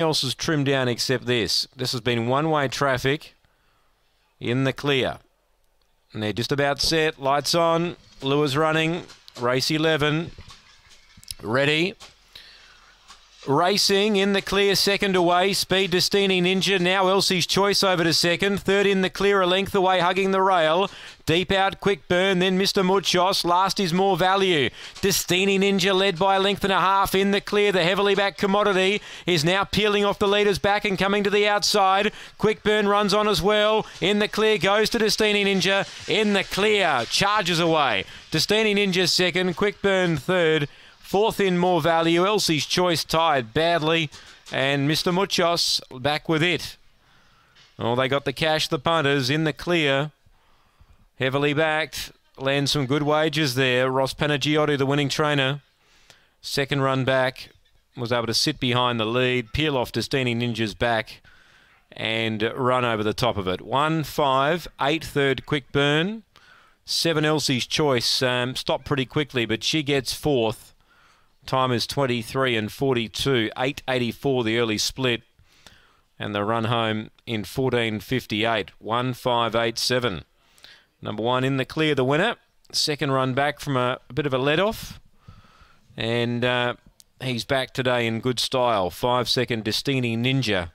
else is trimmed down except this. This has been one-way traffic in the clear. And they're just about set. Lights on. Lures running. Race 11. Ready. Racing in the clear, second away. Speed to Steeny Ninja. Now Elsie's choice over to second. Third in the clear, a length away, hugging the rail. Deep out, quick burn. Then Mr. Muchos. Last is more value. Destini Ninja led by a length and a half in the clear. The heavily backed commodity is now peeling off the leader's back and coming to the outside. Quick burn runs on as well. In the clear goes to Destini Ninja. In the clear, charges away. Destini Ninja second. Quick burn third. Fourth in more value. Elsie's choice tied badly. And Mr. Muchos back with it. Oh, they got the cash, the punters in the clear. Heavily backed. land some good wages there. Ross Panagiotti, the winning trainer. Second run back. Was able to sit behind the lead. Peel off Destini Ninja's back and run over the top of it. One, five, eight, third, quick burn. Seven, Elsie's choice. Um, stopped pretty quickly, but she gets fourth. Time is 23 and 42, 884 the early split, and the run home in 1458, 1587. Number one in the clear, the winner. Second run back from a, a bit of a let off, and uh, he's back today in good style. Five second Destini Ninja